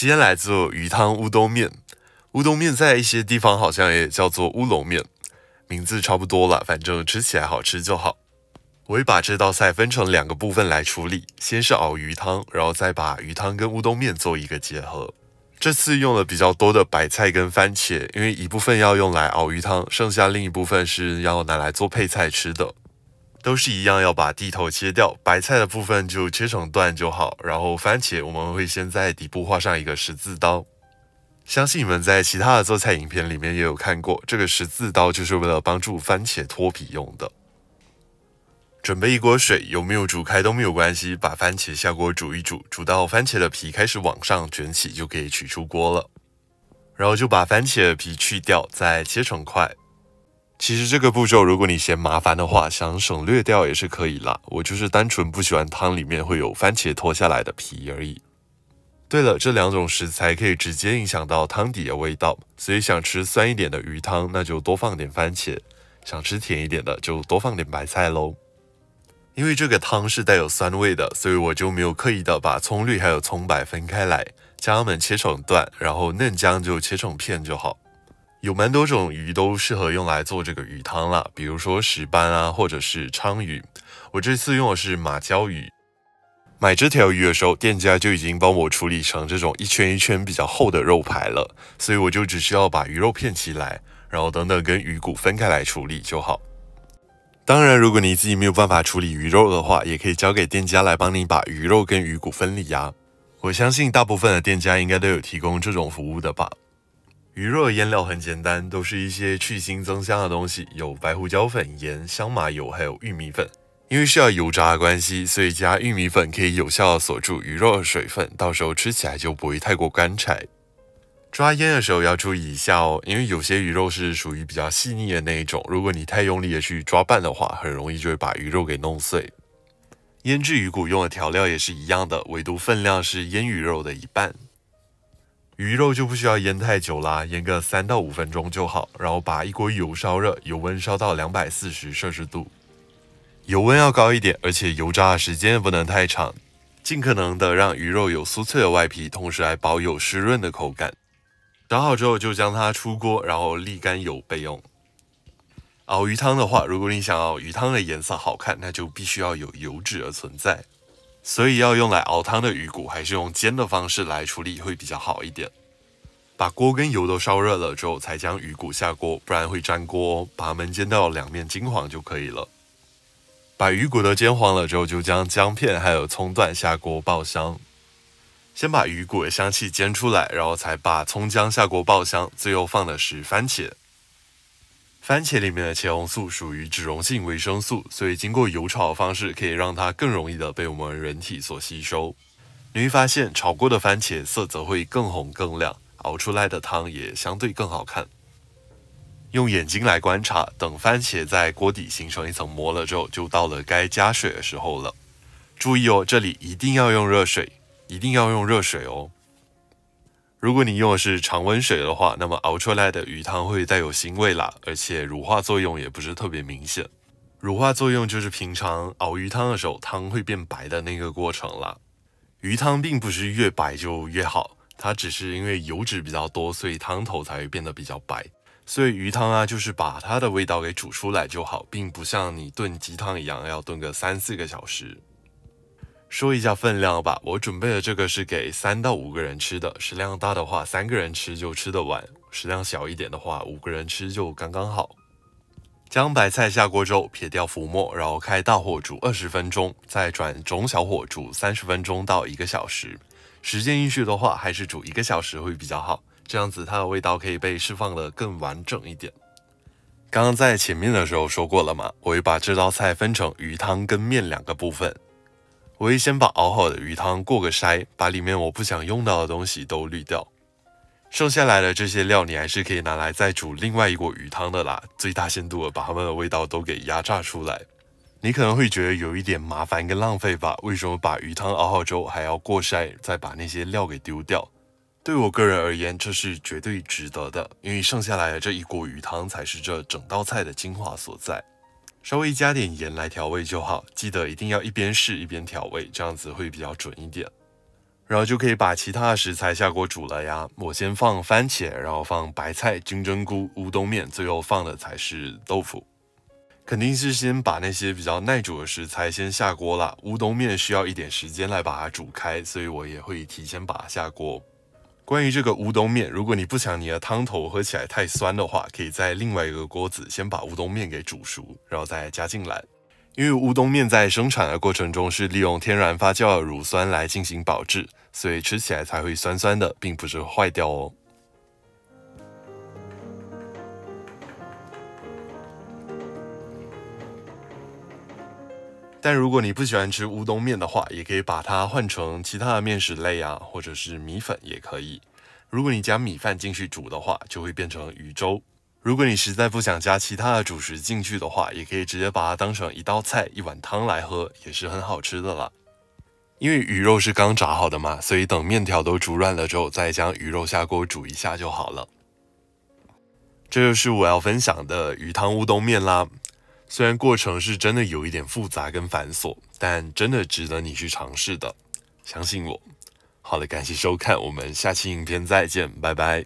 今天来做鱼汤乌冬面。乌冬面在一些地方好像也叫做乌龙面，名字差不多了，反正吃起来好吃就好。我会把这道菜分成两个部分来处理，先是熬鱼汤，然后再把鱼汤跟乌冬面做一个结合。这次用了比较多的白菜跟番茄，因为一部分要用来熬鱼汤，剩下另一部分是要拿来做配菜吃的。都是一样，要把蒂头切掉，白菜的部分就切成段就好。然后番茄，我们会先在底部画上一个十字刀。相信你们在其他的做菜影片里面也有看过，这个十字刀就是为了帮助番茄脱皮用的。准备一锅水，有没有煮开都没有关系，把番茄下锅煮一煮，煮到番茄的皮开始往上卷起，就可以取出锅了。然后就把番茄的皮去掉，再切成块。其实这个步骤，如果你嫌麻烦的话，想省略掉也是可以啦。我就是单纯不喜欢汤里面会有番茄脱下来的皮而已。对了，这两种食材可以直接影响到汤底的味道，所以想吃酸一点的鱼汤，那就多放点番茄；想吃甜一点的，就多放点白菜喽。因为这个汤是带有酸味的，所以我就没有刻意的把葱绿还有葱白分开来，将它们切成段，然后嫩姜就切成片就好。有蛮多种鱼都适合用来做这个鱼汤啦，比如说石斑啊，或者是鲳鱼。我这次用的是马鲛鱼。买这条鱼的时候，店家就已经帮我处理成这种一圈一圈比较厚的肉排了，所以我就只需要把鱼肉片起来，然后等等跟鱼骨分开来处理就好。当然，如果你自己没有办法处理鱼肉的话，也可以交给店家来帮你把鱼肉跟鱼骨分离呀。我相信大部分的店家应该都有提供这种服务的吧。鱼肉的腌料很简单，都是一些去腥增香的东西，有白胡椒粉、盐、香麻油，还有玉米粉。因为需要油炸的关系，所以加玉米粉可以有效锁住鱼肉的水分，到时候吃起来就不会太过干柴。抓腌的时候要注意一下哦，因为有些鱼肉是属于比较细腻的那一种，如果你太用力的去抓拌的话，很容易就会把鱼肉给弄碎。腌制鱼骨用的调料也是一样的，唯独分量是腌鱼肉的一半。鱼肉就不需要腌太久啦，腌个三到五分钟就好。然后把一锅油烧热，油温烧到两百四十摄氏度，油温要高一点，而且油炸时间不能太长，尽可能的让鱼肉有酥脆的外皮，同时还保有湿润的口感。炸好之后就将它出锅，然后沥干油备用。熬鱼汤的话，如果你想要鱼汤的颜色好看，那就必须要有油脂而存在。所以要用来熬汤的鱼骨，还是用煎的方式来处理会比较好一点。把锅跟油都烧热了之后，才将鱼骨下锅，不然会粘锅。把它们煎到两面金黄就可以了。把鱼骨都煎黄了之后，就将姜片还有葱段下锅爆香。先把鱼骨的香气煎出来，然后才把葱姜下锅爆香。最后放的是番茄。番茄里面的茄红素属于脂溶性维生素，所以经过油炒的方式可以让它更容易的被我们人体所吸收。你会发现炒过的番茄色泽会更红更亮，熬出来的汤也相对更好看。用眼睛来观察，等番茄在锅底形成一层膜了之后，就到了该加水的时候了。注意哦，这里一定要用热水，一定要用热水哦。如果你用的是常温水的话，那么熬出来的鱼汤会带有腥味啦，而且乳化作用也不是特别明显。乳化作用就是平常熬鱼汤的时候，汤会变白的那个过程啦。鱼汤并不是越白就越好，它只是因为油脂比较多，所以汤头才会变得比较白。所以鱼汤啊，就是把它的味道给煮出来就好，并不像你炖鸡汤一样要炖个三四个小时。说一下分量吧，我准备的这个是给三到五个人吃的。食量大的话，三个人吃就吃得完；食量小一点的话，五个人吃就刚刚好。将白菜下锅之后，撇掉浮沫，然后开大火煮二十分钟，再转中小火煮三十分钟到一个小时。时间允许的话，还是煮一个小时会比较好，这样子它的味道可以被释放的更完整一点。刚刚在前面的时候说过了嘛，我会把这道菜分成鱼汤跟面两个部分。我会先把熬好的鱼汤过个筛，把里面我不想用到的东西都滤掉。剩下来的这些料，你还是可以拿来再煮另外一锅鱼汤的啦，最大限度的把它们的味道都给压榨出来。你可能会觉得有一点麻烦跟浪费吧？为什么把鱼汤熬好之后还要过筛，再把那些料给丢掉？对我个人而言，这是绝对值得的，因为剩下来的这一锅鱼汤才是这整道菜的精华所在。稍微加点盐来调味就好，记得一定要一边试一边调味，这样子会比较准一点。然后就可以把其他的食材下锅煮了呀。我先放番茄，然后放白菜、金针菇、乌冬面，最后放的才是豆腐。肯定是先把那些比较耐煮的食材先下锅了。乌冬面需要一点时间来把它煮开，所以我也会提前把它下锅。关于这个乌冬面，如果你不想你的汤头喝起来太酸的话，可以在另外一个锅子先把乌冬面给煮熟，然后再加进来。因为乌冬面在生产的过程中是利用天然发酵的乳酸来进行保质，所以吃起来才会酸酸的，并不是坏掉哦。但如果你不喜欢吃乌冬面的话，也可以把它换成其他的面食类啊，或者是米粉也可以。如果你加米饭进去煮的话，就会变成鱼粥。如果你实在不想加其他的主食进去的话，也可以直接把它当成一道菜、一碗汤来喝，也是很好吃的啦。因为鱼肉是刚炸好的嘛，所以等面条都煮软了之后，再将鱼肉下锅煮一下就好了。这就是我要分享的鱼汤乌冬面啦。虽然过程是真的有一点复杂跟繁琐，但真的值得你去尝试的，相信我。好了，感谢收看，我们下期影片再见，拜拜。